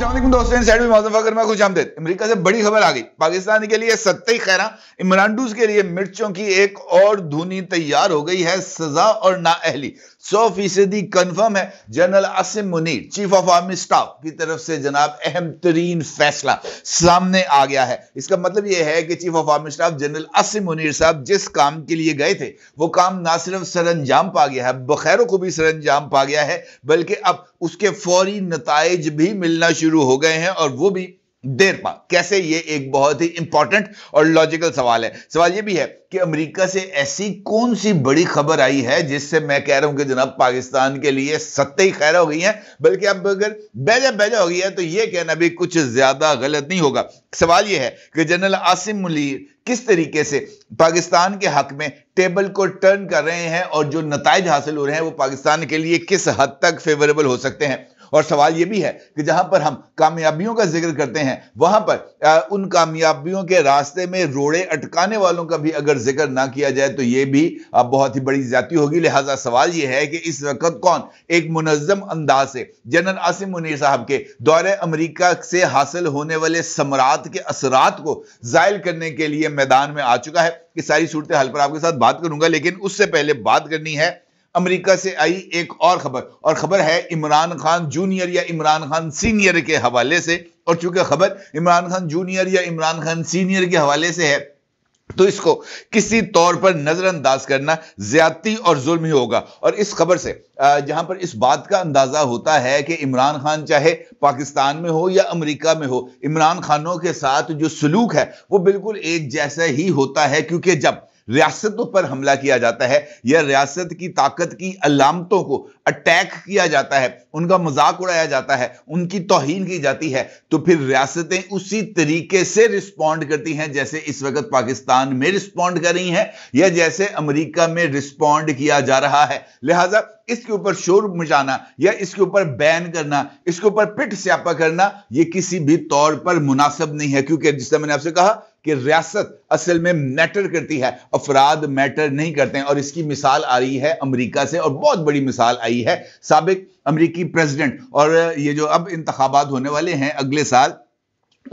दोस्तों में मौजफाकर खुश अमेरिका से बड़ी खबर आ गई पाकिस्तान के लिए सत्य खैरा इमरान डूज के लिए मिर्चों की एक और धुनी तैयार हो गई है सजा और ना अहली सौ फीसदी कन्फर्म है general Asim Munir chief of army staff की तरफ से जनाब अहम तरीन फैसला सामने आ गया है इसका मतलब यह है कि chief of army staff general Asim Munir साहब जिस काम के लिए गए थे वो काम ना सिर्फ सरंजाम पा गया है बखैरों को भी सरंजाम पा गया है बल्कि अब उसके फौरी नतज भी मिलना शुरू हो गए हैं और वो भी देर पा कैसे ये एक बहुत ही इंपॉर्टेंट और लॉजिकल सवाल है सवाल ये भी है कि अमेरिका से ऐसी कौन सी बड़ी खबर आई है जिससे मैं कह रहा हूं कि जनाब पाकिस्तान के लिए सत्य ही खैर हो गई है बल्कि अब अगर बेजा बेजा हो गई है तो ये कहना भी कुछ ज्यादा गलत नहीं होगा सवाल यह है कि जनरल आसिम मुनीर किस तरीके से पाकिस्तान के हक में टेबल को टर्न कर रहे हैं और जो नतज हासिल हो रहे हैं वो पाकिस्तान के लिए किस हद तक फेवरेबल हो सकते हैं और सवाल यह भी है कि जहां पर हम कामयाबियों का जिक्र करते हैं वहां पर आ, उन कामयाबियों के रास्ते में रोड़े अटकाने वालों का भी अगर जिक्र ना किया जाए तो यह भी अब बहुत ही बड़ी ज्यादा होगी लिहाजा सवाल यह है कि इस वक्त कौन एक मुनजम अंदाज से जनरल आसिम मुनीर साहब के दौरे अमरीका से हासिल होने वाले समरात के असरात को जायल करने के लिए मैदान में आ चुका है इस सारी सूरत हाल पर आपके साथ बात करूंगा लेकिन उससे पहले बात करनी है अमेरिका से आई एक और खबर और खबर है इमरान खान जूनियर या इमरान खान सीनियर के हवाले से और चूंकि खबर इमरान खान जूनियर या इमरान खान सीनियर के हवाले से है तो इसको किसी तौर पर नजरअंदाज करना ज्यादती और जुल्म ही होगा और इस खबर से जहां पर इस बात का अंदाजा होता है कि इमरान खान चाहे पाकिस्तान में हो या अमेरिका में हो इमरान खानों के साथ जो सलूक है वो बिल्कुल एक जैसा ही होता है क्योंकि जब रियासतों पर हमला किया जाता है यह रियासत की ताकत की अलामतों को अटैक किया जाता है उनका मजाक उड़ाया जाता है उनकी तोहन की जाती है तो फिर रियासतें उसी तरीके से रिस्पॉन्ड करती हैं जैसे इस वक्त पाकिस्तान में रिस्पॉन्ड कर रही हैं या जैसे अमेरिका में रिस्पॉन्ड किया जा रहा है लिहाजा इसके ऊपर शोर मचाना या इसके ऊपर बैन करना इसके ऊपर पिट स्यापा करना यह किसी भी तौर पर मुनासिब नहीं है क्योंकि जिससे मैंने आपसे कहा कि रियासत असल में मैटर करती है अफराद मैटर नहीं करते हैं और इसकी मिसाल आ रही है अमेरिका से और बहुत बड़ी मिसाल आई रही है सबक अमरीकी प्रेजिडेंट और ये जो अब इंतबात होने वाले हैं अगले साल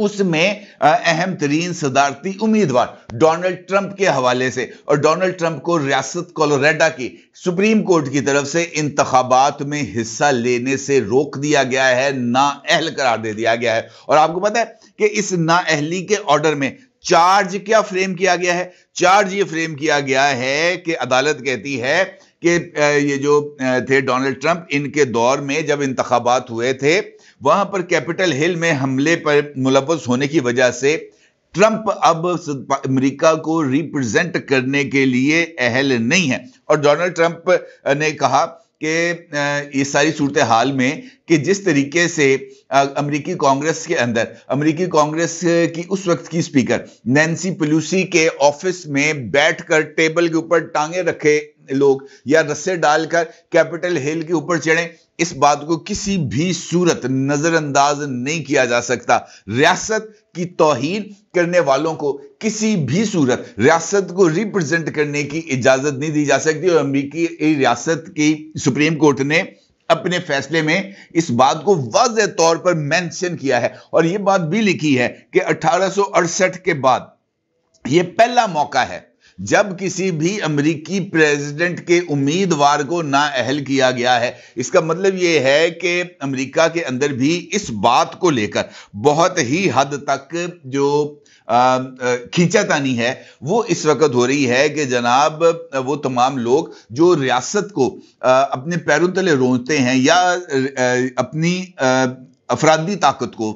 उसमें अहम तरीन सदारती उम्मीदवार डोनाल्ड ट्रंप के हवाले से और डोनाल्ड ट्रंप को रियासत कोलोरेडा की सुप्रीम कोर्ट की तरफ से इंतबात में हिस्सा लेने से रोक दिया गया है नाअहल करार दे दिया गया है और आपको पता है कि इस नाअहली के ऑर्डर में चार्ज क्या फ्रेम किया गया है चार्ज ये फ्रेम किया गया है कि अदालत कहती है कि ये जो थे डोनाल्ड ट्रंप इनके दौर में जब इंतबात हुए थे वहां पर कैपिटल हिल में हमले पर मुलवस होने की वजह से ट्रंप अब अमेरिका को रिप्रेजेंट करने के लिए अहल नहीं है और डोनाल्ड ट्रंप ने कहा कि इस सारी सूरत हाल में कि जिस तरीके से अमेरिकी कांग्रेस के अंदर अमेरिकी कांग्रेस की उस वक्त की स्पीकर नैन्सी पलूसी के ऑफिस में बैठकर टेबल के ऊपर टांगे रखे लोग या रस्से डालकर कैपिटल हिल के ऊपर चढ़े इस बात को किसी भी सूरत नजरअंदाज नहीं किया जा सकता रियासत की तोहन करने वालों को किसी भी सूरत रियासत को रिप्रेजेंट करने की इजाजत नहीं दी जा सकती और अमरीकी रियासत की सुप्रीम कोर्ट ने अपने फैसले में इस बात को वाज तौर पर मेंशन किया है और यह बात भी लिखी है कि अठारह के बाद यह पहला मौका है जब किसी भी अमेरिकी प्रेसिडेंट के उम्मीदवार को नाअहल किया गया है इसका मतलब ये है कि अमेरिका के अंदर भी इस बात को लेकर बहुत ही हद तक जो खींचातानी है वो इस वक्त हो रही है कि जनाब वो तमाम लोग जो रियासत को अपने पैरों तले रोजते हैं या अपनी अफराधी ताकत को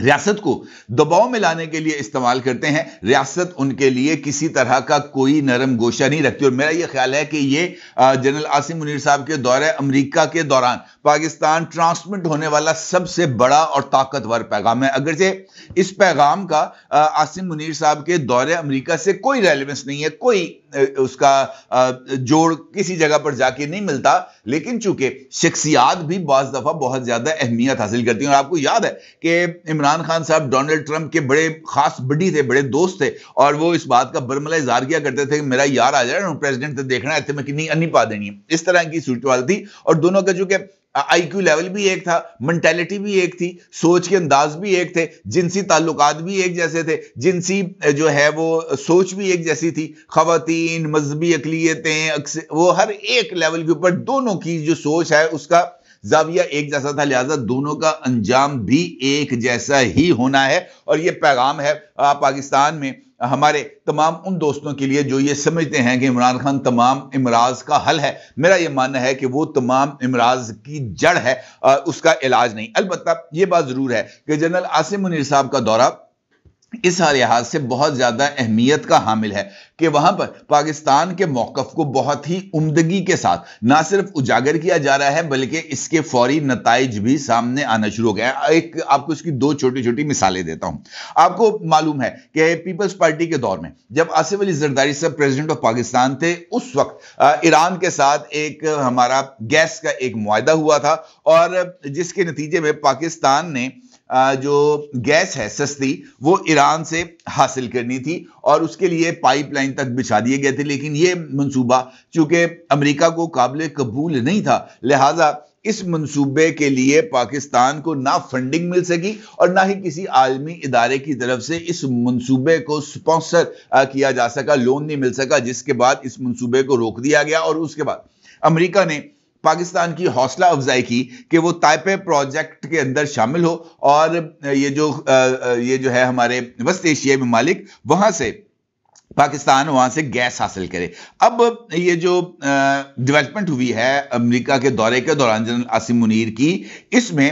रियासत को दबाव में लाने के लिए इस्तेमाल करते हैं रियासत उनके लिए किसी तरह का कोई नरम गोशा नहीं रखती और मेरा यह ख्याल है कि ये जनरल आसिम मुनीर साहब के दौरे अमरीका के दौरान पाकिस्तान ट्रांसमिट होने वाला सबसे बड़ा और ताकतवर पैगाम है अगर से इस पैगाम का आसिम मुनीर साहब के दौरे अमेरिका से कोई रेलिवेंस नहीं है कोई उसका जोड़ किसी जगह पर जाके नहीं मिलता लेकिन चूंकि शख्सियात भी बज दफ़ा बहुत ज़्यादा अहमियत हासिल करती हैं और आपको याद है कि इमरान खान साहब डोनाल्ड ट्रंप के बड़े खास बड्डी थे बड़े दोस्त थे और वो इस बात का बरमला इजहार किया करते थे कि मेरा यार आ जाए प्रेसिडेंट तो देखना है में कि नहीं अन्नी पा देनी है इस तरह की सूचवाल थी और दोनों का चूंकि आईक्यू लेवल भी एक था मेंटेलिटी भी एक थी सोच के अंदाज भी एक थे जिनसी ताल्लुकात भी एक जैसे थे जिनसी जो है वो सोच भी एक जैसी थी खातन मजहबी अकलीतें वो हर एक लेवल के ऊपर दोनों की जो सोच है उसका जाविया एक जैसा था लिहाजा दोनों का अंजाम भी एक जैसा ही होना है और ये पैगाम है पाकिस्तान में हमारे तमाम उन दोस्तों के लिए जो ये समझते हैं कि इमरान खान तमाम इमराज का हल है मेरा ये मानना है कि वो तमाम इमराज की जड़ है उसका इलाज नहीं अलबत् ये बात ज़रूर है कि जनरल आसिम मुनर साहब का दौरा इस लिहाज से बहुत ज़्यादा अहमियत का हामिल है कि वहां पर पाकिस्तान के मौकफ़ को बहुत ही उमदगी के साथ ना सिर्फ उजागर किया जा रहा है बल्कि इसके फौरी नतज भी सामने आना शुरू हो गए एक आपको इसकी दो छोटी छोटी मिसालें देता हूँ आपको मालूम है कि पीपल्स पार्टी के दौर में जब आसिफ अली जरदारी साहब प्रेजिडेंट ऑफ पाकिस्तान थे उस वक्त ईरान के साथ एक हमारा गैस का एक माह हुआ था और जिसके नतीजे में पाकिस्तान ने जो गैस है सस्ती वो ईरान से हासिल करनी थी और उसके लिए पाइपलाइन तक बिछा दिए गए थे लेकिन ये मंसूबा चूंकि अमेरिका को काबिल कबूल नहीं था लिहाजा इस मंसूबे के लिए पाकिस्तान को ना फंडिंग मिल सकी और ना ही किसी आलमी इदारे की तरफ से इस मंसूबे को स्पॉन्सर किया जा सका लोन नहीं मिल सका जिसके बाद इस मंसूबे को रोक दिया गया और उसके बाद अमेरिका ने पाकिस्तान की हौसला अफजाई की कि वो ताइपे प्रोजेक्ट के अंदर शामिल हो और ये जो ये जो है हमारे वस्त एशियाई ममालिक वहां से पाकिस्तान वहां से गैस हासिल करे अब ये जो डेवलपमेंट हुई है अमेरिका के दौरे के दौरान जनरल आसिम मुनीर की इसमें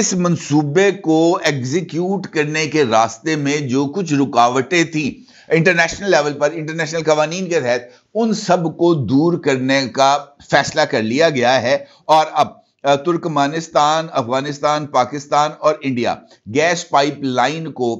इस मंसूबे को एग्जीक्यूट करने के रास्ते में जो कुछ रुकावटें थी इंटरनेशनल लेवल पर इंटरनेशनल कवानीन के तहत उन सब को दूर करने का फैसला कर लिया गया है और अब तुर्कमानिस्तान अफगानिस्तान पाकिस्तान और इंडिया गैस पाइपलाइन को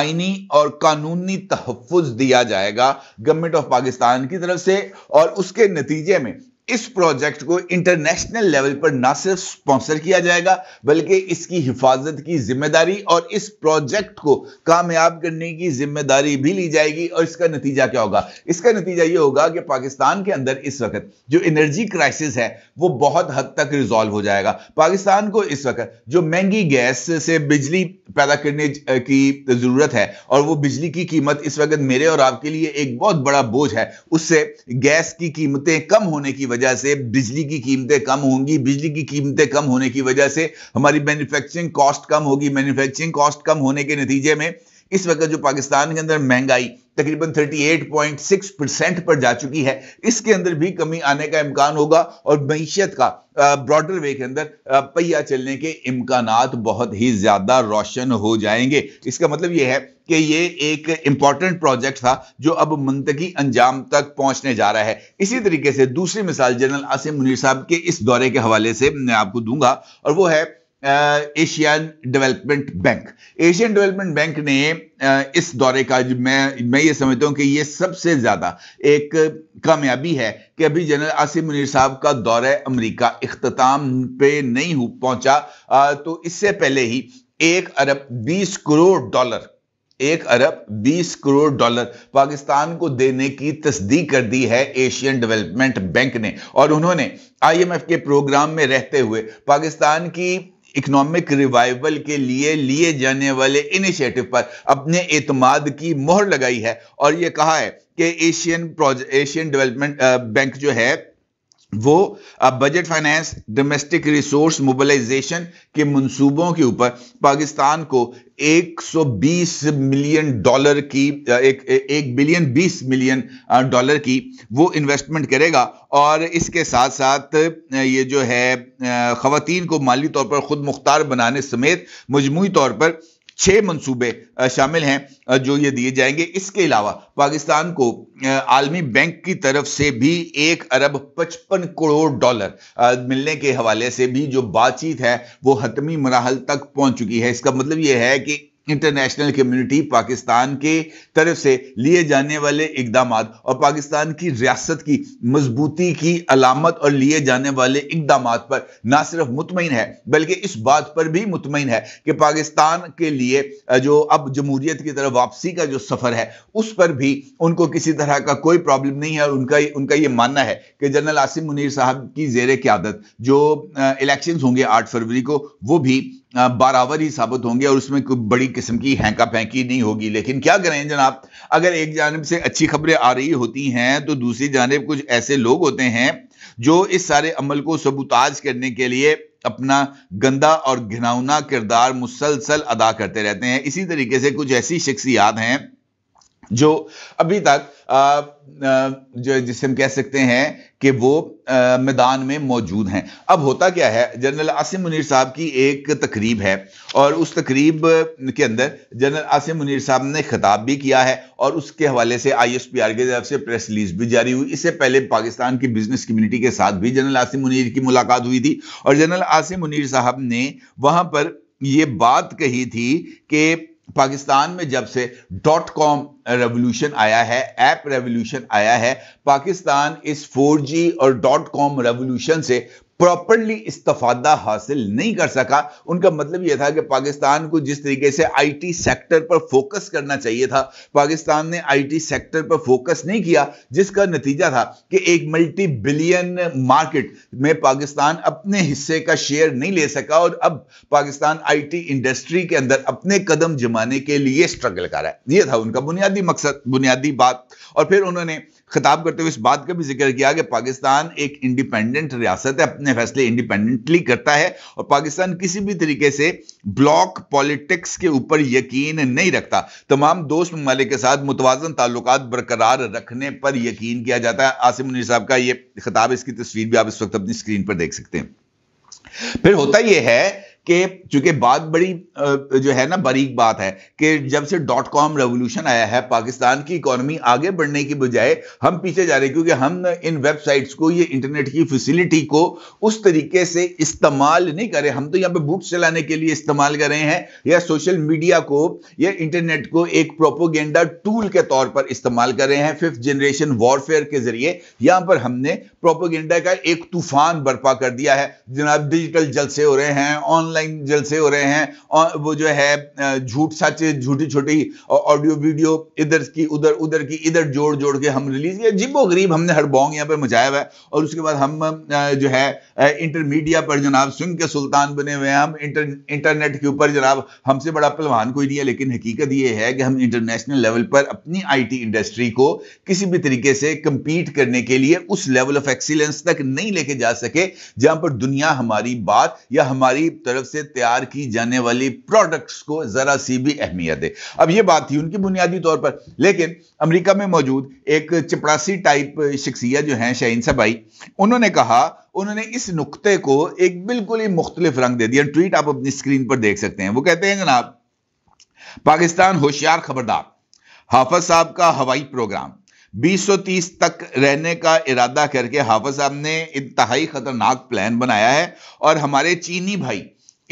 आइनी और कानूनी तहफ़ दिया जाएगा गवर्नमेंट ऑफ पाकिस्तान की तरफ से और उसके नतीजे में इस प्रोजेक्ट को इंटरनेशनल लेवल पर ना सिर्फ स्पॉन्सर किया जाएगा बल्कि इसकी हिफाजत की जिम्मेदारी और इस प्रोजेक्ट को कामयाब करने की जिम्मेदारी भी ली जाएगी और इसका नतीजा क्या होगा इसका नतीजा ये होगा कि पाकिस्तान के अंदर इस वक्त जो एनर्जी क्राइसिस है वो बहुत हद तक रिजॉल्व हो जाएगा पाकिस्तान को इस वक्त जो महंगी गैस से बिजली पैदा करने की जरूरत है और वो बिजली की कीमत इस वक्त मेरे और आपके लिए एक बहुत बड़ा बोझ है उससे गैस की कीमतें कम होने की वजह वजह से बिजली की कीमतें कम होंगी बिजली की कीमतें कम होने की वजह से हमारी मैन्युफैक्चरिंग कॉस्ट कम होगी मैन्युफैक्चरिंग कॉस्ट कम होने के नतीजे में इस वक्त जो पाकिस्तान के अंदर महंगाई तकरीबन 38.6 परसेंट पर जा चुकी है इसके अंदर भी कमी आने का इम्कान होगा और मीशत का ब्रॉडर वे के अंदर पहिया चलने के इम्कान बहुत ही ज़्यादा रोशन हो जाएंगे इसका मतलब यह है कि ये एक इम्पॉर्टेंट प्रोजेक्ट था जो अब मंतकी अंजाम तक पहुंचने जा रहा है इसी तरीके से दूसरी मिसाल जनरल आसिम मुनीर साहब के इस दौरे के हवाले से मैं आपको दूंगा और वो है Asian development bank Asian development bank ने इस दौरे का मैं मैं ये समझता हूँ कि ये सबसे ज़्यादा एक कामयाबी है कि अभी जनरल आसिम मुनीर साहब का दौरा अमेरिका अख्ताम पे नहीं हो पहुंचा तो इससे पहले ही एक अरब बीस करोड़ डॉलर एक अरब बीस करोड़ डॉलर पाकिस्तान को देने की तस्दीक कर दी है एशियन डेवलपमेंट बैंक ने और उन्होंने आईएमएफ के प्रोग्राम में रहते हुए पाकिस्तान की इकोनॉमिक रिवाइवल के लिए लिए जाने वाले इनिशिएटिव पर अपने एतमाद की मोहर लगाई है और ये कहा है कि Asian project Asian development bank जो है वो अब budget finance domestic resource mobilisation के मंसूबों के ऊपर पाकिस्तान को 120 मिलियन डॉलर की एक एक बिलियन 20 मिलियन डॉलर की वो इन्वेस्टमेंट करेगा और इसके साथ साथ ये जो है ख़वातीन को माली तौर पर ख़ुद मुख्तार बनाने समेत मजमू तौर पर छह मंसूबे शामिल हैं जो ये दिए जाएंगे इसके अलावा पाकिस्तान को आलमी बैंक की तरफ से भी एक अरब पचपन करोड़ डॉलर मिलने के हवाले से भी जो बातचीत है वो हतमी मराहल तक पहुंच चुकी है इसका मतलब यह है कि इंटरनेशनल कम्युनिटी पाकिस्तान के तरफ से लिए जाने वाले इकदाम और पाकिस्तान की रियासत की मजबूती की अलामत और लिए जाने वाले इकदाम पर ना सिर्फ मुतमिन है बल्कि इस बात पर भी मुतमिन है कि पाकिस्तान के लिए जो अब जमहूरियत की तरफ वापसी का जो सफ़र है उस पर भी उनको किसी तरह का कोई प्रॉब्लम नहीं है और उनका उनका ये मानना है कि जनरल आसिम मुनीर साहब की जेर क्यादत जो इलेक्शन होंगे आठ फरवरी को वो भी बारावर ही साबित होंगे और उसमें कोई बड़ी किस्म की हैंका फेंकी नहीं होगी लेकिन क्या करें जनाब अगर एक जानब से अच्छी खबरें आ रही होती हैं तो दूसरी जानब कुछ ऐसे लोग होते हैं जो इस सारे अमल को सबूताज करने के लिए अपना गंदा और घिनौना किरदार मुसलसल अदा करते रहते हैं इसी तरीके से कुछ ऐसी शख्सियात हैं जो अभी तक जो जिसे हम कह सकते हैं कि वो मैदान में मौजूद हैं अब होता क्या है जनरल आसिम मुनीर साहब की एक तकरीब है और उस तकरीब के अंदर जनरल आसिम मुनीर साहब ने खिताब भी किया है और उसके हवाले से आई एस पी आर की तरफ से प्रेस रिलीज भी जारी हुई इससे पहले पाकिस्तान की बिजनेस कम्युनिटी के साथ भी जनरल आसिम मुनीर की मुलाकात हुई थी और जनरल आसिम मुनीर साहब ने वहाँ पर ये बात कही थी कि पाकिस्तान में जब से डॉट कॉम रेवोल्यूशन आया है ऐप रेवोल्यूशन आया है पाकिस्तान इस 4G और डॉट कॉम रेवोल्यूशन से प्रॉपरली इस्तफादा हासिल नहीं कर सका उनका मतलब यह था कि पाकिस्तान को जिस तरीके से आईटी सेक्टर पर फोकस करना चाहिए था पाकिस्तान ने आईटी सेक्टर पर फोकस नहीं किया जिसका नतीजा था कि एक मल्टी बिलियन मार्केट में पाकिस्तान अपने हिस्से का शेयर नहीं ले सका और अब पाकिस्तान आईटी इंडस्ट्री के अंदर अपने कदम जमाने के लिए स्ट्रगल कर रहा है यह था उनका बुनियादी मकसद बुनियादी बात और फिर उन्होंने खिताब करते हुए इस बात का भी जिक्र किया कि पाकिस्तान एक इंडिपेंडेंट रियासत है अपने अपने फैसले इंडिपेंडेंटली करता है और पाकिस्तान किसी भी तरीके से ब्लॉक पॉलिटिक्स के ऊपर यकीन नहीं रखता तमाम दोस्त ममालिक के साथ मुतवाजन ताल्लुक बरकरार रखने पर यकीन किया जाता है आसिम मुनीर साहब का ये खिताब इसकी तस्वीर भी आप इस वक्त अपनी स्क्रीन पर देख सकते हैं फिर होता यह है कि चूंकि बात बड़ी जो है ना बारीक बात है कि जब से डॉट कॉम रेवोल्यूशन आया है पाकिस्तान की इकोनॉमी आगे बढ़ने की बजाय हम पीछे जा रहे हैं क्योंकि हम इन वेबसाइट्स को ये इंटरनेट की फैसिलिटी को उस तरीके से इस्तेमाल नहीं करें हम तो यहाँ पे बूट चलाने के लिए इस्तेमाल कर रहे हैं या सोशल मीडिया को या इंटरनेट को एक प्रोपोगेंडा टूल के तौर पर इस्तेमाल कर रहे हैं फिफ्थ जनरेशन वॉरफेयर के जरिए यहाँ पर हमने प्रोपोगेंडा का एक तूफान बर्पा कर दिया है जनाब डिजिटल जलसे हो रहे हैं ऑनलाइन ऑनलाइन जलसे हो रहे हैं और वो जो है झूठ सच झूठी छोटी ऑडियो वीडियो इधर की उधर उधर की इधर जोड़ जोड़ के हम रिलीज किया जिबो गरीब हमने हर बॉन्ग यहाँ पर मचाया हुआ है और उसके बाद हम जो है इंटरमीडिया पर जनाब स्विंग के सुल्तान बने हुए हैं हम इंटर इंटरनेट के ऊपर जनाब हमसे बड़ा पलवान कोई नहीं है लेकिन हकीकत ये है कि हम इंटरनेशनल लेवल पर अपनी आई इंडस्ट्री को किसी भी तरीके से कंपीट करने के लिए उस लेवल ऑफ एक्सीलेंस तक नहीं लेके जा सके जहां पर दुनिया हमारी बात या हमारी तरफ से तैयार की जाने वाली प्रोडक्ट्स को ज़रा सी भी अहमियत है अब ये बात थी उनकी बुनियादी तौर पर लेकिन अमेरिका में मौजूद एक चपरासी टाइप शख्सियत जो हैं शहीन भाई उन्होंने कहा उन्होंने इस नुकते को एक बिल्कुल ही मुख्तलिफ रंग दे दिया ट्वीट आप अपनी स्क्रीन पर देख सकते हैं वो कहते हैं जनाब पाकिस्तान होशियार खबरदार हाफज साहब का हवाई प्रोग्राम 2030 तक रहने का इरादा करके हाफज साहब ने इंतहाई खतरनाक प्लान बनाया है और हमारे चीनी भाई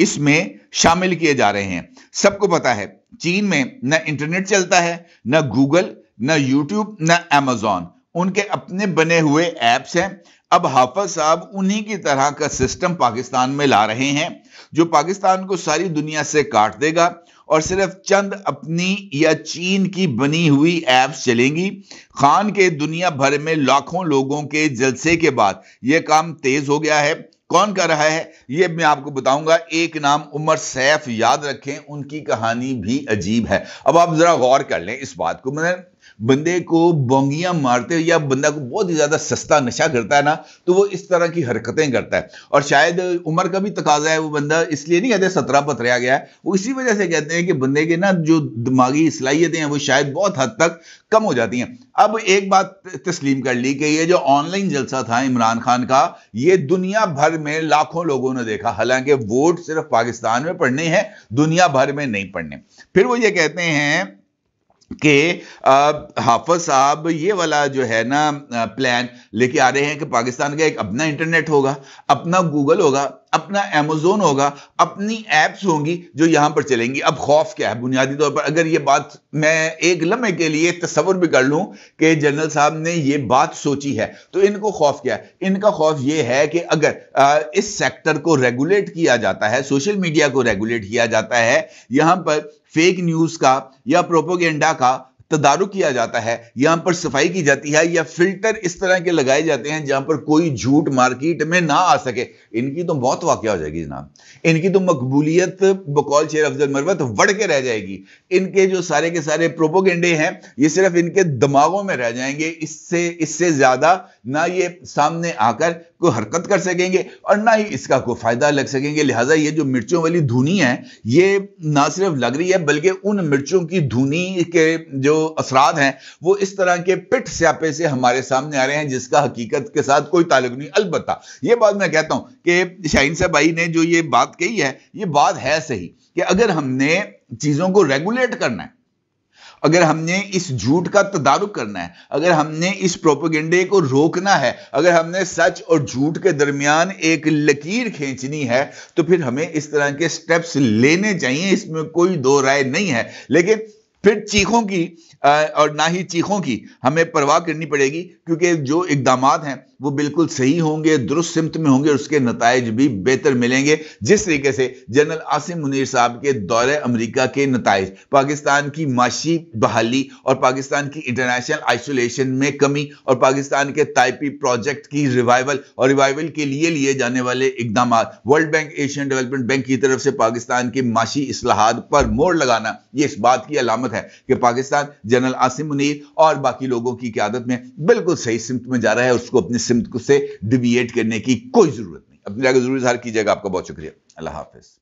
इसमें शामिल किए जा रहे हैं सबको पता है चीन में न इंटरनेट चलता है न गूगल न यूट्यूब न एमेजॉन उनके अपने बने हुए ऐप्स हैं अब हाफज साहब उन्हीं की तरह का सिस्टम पाकिस्तान में ला रहे हैं जो पाकिस्तान को सारी दुनिया से काट देगा और सिर्फ चंद अपनी या चीन की बनी हुई ऐप्स चलेंगी खान के दुनिया भर में लाखों लोगों के जलसे के बाद यह काम तेज हो गया है कौन कर रहा है ये मैं आपको बताऊंगा एक नाम उमर सैफ याद रखें उनकी कहानी भी अजीब है अब आप जरा गौर कर लें इस बात को मैंने बंदे को बोंगियां मारते या बंदा को बहुत ही ज़्यादा सस्ता नशा करता है ना तो वो इस तरह की हरकतें करता है और शायद उम्र का भी तकाजा है वो बंदा इसलिए नहीं कहते सत्रह पथरिया गया है वो इसी वजह से कहते हैं कि बंदे के ना जो दिमागी सलाहियतें हैं वो शायद बहुत हद तक कम हो जाती हैं अब एक बात तस्लीम कर ली कि ये जो ऑनलाइन जलसा था इमरान खान का ये दुनिया भर में लाखों लोगों ने देखा हालांकि वोट सिर्फ पाकिस्तान में पढ़ने हैं दुनिया भर में नहीं पढ़ने फिर वो ये कहते हैं कि हाफज साहब ये वाला जो है ना प्लान लेके आ रहे हैं कि पाकिस्तान का एक अपना इंटरनेट होगा अपना गूगल होगा अपना अमेजोन होगा अपनी एप्स होंगी जो यहां पर चलेंगी अब खौफ क्या है बुनियादी तौर पर अगर ये बात मैं एक लम्हे के लिए तस्वर भी कर लूं कि जनरल साहब ने ये बात सोची है तो इनको खौफ क्या है इनका खौफ ये है कि अगर इस सेक्टर को रेगुलेट किया जाता है सोशल मीडिया को रेगुलेट किया जाता है यहां पर फेक न्यूज का या प्रोपोगेंडा का तदारुक किया जाता है यहां पर सफाई की जाती है या फिल्टर इस तरह के लगाए जाते हैं जहां पर कोई झूठ मार्केट में ना आ सके इनकी तो बहुत वाक्य हो जाएगी जनाब इनकी तो मकबूलियत बकौल शेर अफजल मरवत बढ़ के रह जाएगी इनके जो सारे के सारे प्रोपोगेंडे हैं ये सिर्फ इनके दिमागों में रह जाएंगे इससे इससे ज्यादा ना ये सामने आकर कोई हरकत कर सकेंगे और ना ही इसका कोई फ़ायदा लग सकेंगे लिहाजा ये जो मिर्चों वाली धुनी है ये ना सिर्फ लग रही है बल्कि उन मिर्चों की धुनी के जो असरात हैं वो इस तरह के पिट स्यापे से हमारे सामने आ रहे हैं जिसका हकीकत के साथ कोई ताल्लुक नहीं अलबत्ता ये बात मैं कहता हूँ कि शाहिन साहब भाई ने जो ये बात कही है ये बात है सही कि अगर हमने चीज़ों को रेगुलेट करना है अगर हमने इस झूठ का तदारुक करना है अगर हमने इस प्रोपोगेंडे को रोकना है अगर हमने सच और झूठ के दरमियान एक लकीर खींचनी है तो फिर हमें इस तरह के स्टेप्स लेने चाहिए इसमें कोई दो राय नहीं है लेकिन फिर चीखों की और ना ही चीखों की हमें परवाह करनी पड़ेगी क्योंकि जो इकदाम हैं वो बिल्कुल सही होंगे दुरुस्त सिमत में होंगे और उसके नतज भी बेहतर मिलेंगे जिस तरीके से जनरल आसिम मुनीर साहब के दौरे अमरीका के नतज पाकिस्तान की माशी बहाली और पाकिस्तान की इंटरनेशनल आइसोलेशन में कमी और पाकिस्तान के ताइपी प्रोजेक्ट की रिवाइवल और रिवाइवल के लिए लिए जाने वाले इकदाम world bank Asian development bank की तरफ से पाकिस्तान की माशी असलाहत पर मोड़ लगाना ये इस बात की अलामत है कि पाकिस्तान जनरल आसिम मुनीर और बाकी लोगों की क्यादत में बिल्कुल सही सिमत में जा रहा है उसको अपनी सिमत से डिविएट करने की कोई ज़रूरत नहीं अपनी जगह जरूर इजहार कीजिएगा आपका बहुत शुक्रिया अल्लाह हाफिज़